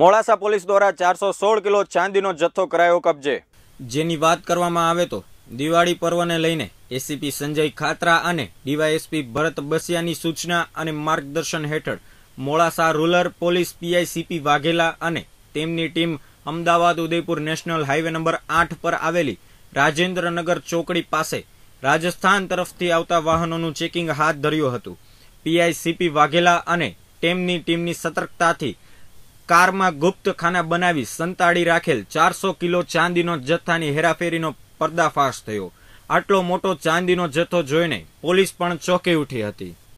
Modasa police દ્વારા ચારસો સોળ કિલો ચાંદીનો જથ્થો કરાયો કબજે જેની વાત કરવામાં આવે તો દિવાળી પર્વને લઈને એસીપી સંજય ખાત્રા અને ડીવાયએસપી ભરત બસિયાની સૂચના અને માર્ગદર્શન હેઠળ Modasa rural police PI CP Vaghela અને તેમની team Ahmedabad Udaipur national highway number આઠ પર આવેલી રાજેન્દ્રનગર ચોકડી પાસે રાજસ્થાન તરફથી આવતા વાહનોનું ચેકિંગ હાથ ધર્યું હતું પીઆઈસીપી વાઘેલા અને તેમની ટીમની સતર્કતાથી કારમાં ગુપ્તખાના બનાવી સંતાડી રાખેલ ચારસો કિલો ચાંદીનો જથ્થાની હેરાફેરીનો પર્દાફાશ થયો આટલો મોટો ચાંદીનો જથ્થો જોઈને પોલીસ પણ ચોંકી ઉઠી હતી